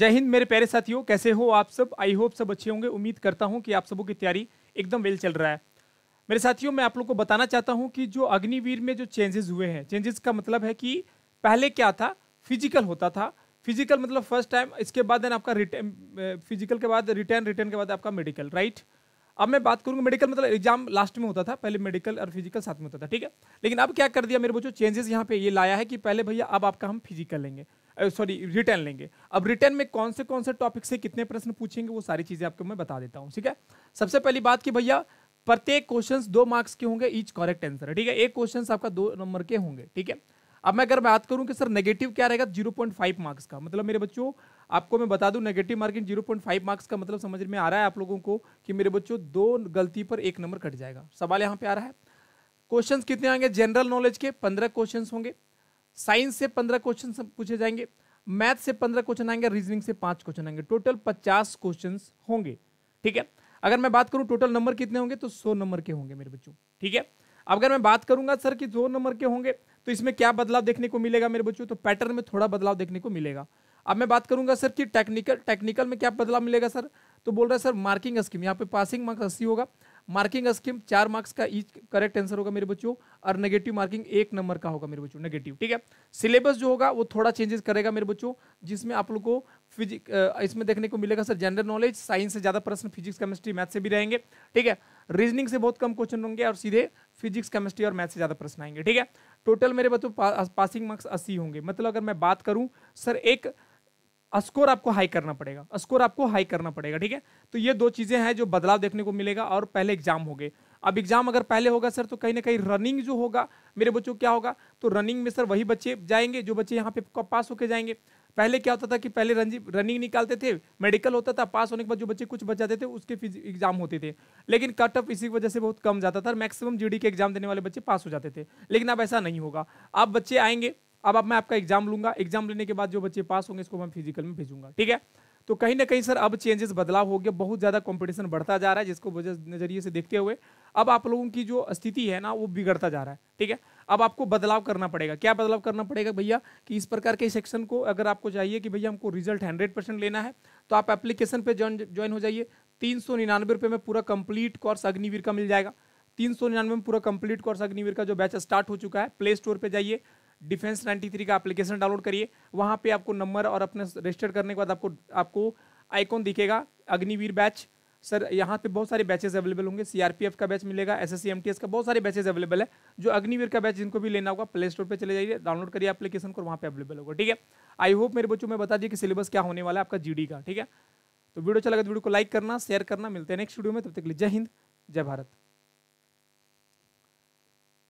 जय हिंद मेरे प्यारे साथियों कैसे हो आप सब आई होप सब अच्छे होंगे उम्मीद करता हूं कि आप सबों की तैयारी एकदम वेल चल रहा है मेरे साथियों मैं आप लोग को बताना चाहता हूं कि जो अग्निवीर में जो चेंजेस हुए हैं चेंजेस का मतलब है कि पहले क्या था फिजिकल होता था फिजिकल मतलब फर्स्ट टाइम इसके बाद देन आपका रिटर्न फिजिकल के बाद रिटर्न रिटर्न के बाद आपका मेडिकल राइट अब मैं बात करूंगा मेडिकल मतलब एग्जाम लास्ट में होता था पहले मेडिकल और फिजिकल साथ में होता था ठीक है लेकिन अब क्या कर दिया मेरे बच्चों चेंजेस यहाँ पे ये लाया है कि पहले भैया अब आपका हम फिजिकल लेंगे सॉरी रिटर्न लेंगे अब रिटर्न में कौन से कौन से टॉपिक से कितने प्रश्न पूछेंगे वो सारी चीज़ें आपको मैं बता देता हूँ ठीक है सबसे पहली बात की भैया प्रत्येक क्वेश्चन दो मार्क्स के होंगे ईच करेक्ट आंसर ठीक है एक क्वेश्चन आपका दो नंबर के होंगे ठीक है अब मैं अगर बात करूं कि सर नेगेटिव क्या रहेगा 0.5 मार्क्स का मतलब मेरे बच्चों आपको मैं बता दूं नेगेटिव मार्किंग 0.5 मार्क्स का मतलब समझ में आ रहा है आप लोगों को कि मेरे बच्चों दो गलती पर एक नंबर कट जाएगा सवाल यहाँ पे आ रहा है क्वेश्चन कितने आएंगे जनरल नॉलेज के पंद्रह क्वेश्चन होंगे साइंस से पंद्रह क्वेश्चन पूछे जाएंगे मैथ से पंद्रह क्वेश्चन आएंगे रीजनिंग से पांच क्वेश्चन आएंगे टोटल पचास क्वेश्चन होंगे ठीक है अगर मैं बात करूं टोटल नंबर कितने होंगे तो सौ नंबर के होंगे मेरे बच्चों ठीक है अब अगर मैं बात करूंगा सर कि सौ नंबर के होंगे तो इसमें क्या बदलाव देखने को मिलेगा मेरे बच्चों तो पैटर्न में थोड़ा बदलाव देखने को मिलेगा अब मैं बात करूंगा सर कि टेक्निकल टेक्निकल में क्या बदलाव मिलेगा सर तो बोल रहा है सर मार्किंग स्कीम यहाँ पे पासिंग मार्क्स अस्सी होगा मार्किंग स्कीम चार मार्क्स का ईच करेक्ट आंसर होगा मेरे बच्चों और नेगेटिव मार्किंग एक नंबर का होगा मेरे बच्चों नेगेटिव ठीक है सिलेबस जो होगा वो थोड़ा चेंजेस करेगा मेरे बच्चों जिसमें आप लोग को फिजिक इसमें देखने को मिलेगा सर जनरल नॉलेज साइंस से ज़्यादा प्रश्न फिजिक्स केमिस्ट्री मैथ से भी रहेंगे ठीक है रीजनिंग से बहुत कम क्वेश्चन होंगे और सीधे फिजिक्स केमिस्ट्री और मैथ से ज़्यादा प्रश्न आएंगे ठीक है टोटल मेरे बच्चों पा, पासिंग मार्क्स अस्सी होंगे मतलब अगर मैं बात करूँ सर एक स्कोर आपको हाई करना पड़ेगा स्कोर आपको हाई करना पड़ेगा ठीक है तो ये दो चीज़ें हैं जो बदलाव देखने को मिलेगा और पहले एग्जाम हो गए अब एग्जाम अगर पहले होगा सर तो कहीं ना कहीं रनिंग जो होगा मेरे बच्चों क्या होगा तो रनिंग में सर वही बच्चे जाएंगे जो बच्चे यहाँ पे पास होकर जाएंगे पहले क्या होता था कि पहले रंजी रनिंग निकालते थे मेडिकल होता था पास होने के बाद जो बच्चे कुछ बच जाते थे उसके एग्जाम होते थे लेकिन कट ऑफ इसी वजह से बहुत कम जाता था मैक्सिमम जीडी के एग्जाम देने वाले बच्चे पास हो जाते थे लेकिन अब ऐसा नहीं होगा अब बच्चे आएंगे अब अब मैं आपका एग्जाम लूंगा एग्जाम लेने के बाद जो बच्चे पास होंगे इसको मैं फिजिकल में भेजूंगा ठीक है तो कहीं ना कहीं सर अब चेंजेस बदलाव हो गया बहुत ज़्यादा कंपटीशन बढ़ता जा रहा है जिसको नज़रिए से देखते हुए अब आप लोगों की जो स्थिति है ना वो बिगड़ता जा रहा है ठीक है अब आपको बदलाव करना पड़ेगा क्या बदलाव करना पड़ेगा भैया कि इस प्रकार के सेक्शन को अगर आपको चाहिए कि भैया हमको रिजल्ट हंड्रेड परसेंट लेना है तो आप एप्लीकेशन पे ज्वाइन ज्वाइन हो जाइए तीन सौ निन्यानवे रुपये में पूरा कंप्लीट कोर्स अग्निवीर का मिल जाएगा तीन सौ निन्यानवे में पूरा कंप्लीट कोर्स अग्निवीर का जो बैच स्टार्ट हो चुका है प्ले स्टोर पर जाइए डिफेंस 93 का एप्लीकेशन डाउनलोड करिए वहाँ पे आपको नंबर और अपने रजिस्टर करने के बाद आपको आपको आइकॉन दिखेगा अग्निवीर बैच सर यहाँ पे बहुत सारे बैचेस अवेलेबल होंगे सीआरपीएफ का बैच मिलेगा एसएससी एमटीएस का बहुत सारे बैचेस अवेलेबल है जो अग्निवीर का बैच जिनको भी लेना होगा प्ले स्टोर पर चले जाइए डाउनलोड करिए एप्लीकेशन को वहाँ पर अवेलेबल होगा ठीक है आई होप मेरे बच्चों में बता दिए कि सिलेबस क्या होने वाला है आपका जी का ठीक है तो वीडियो अच्छा लगा तो वीडियो को लाइक करना शेयर करना मिलते हैं नेक्स्ट वीडियो में तब तक के लिए जय हिंद जय भारत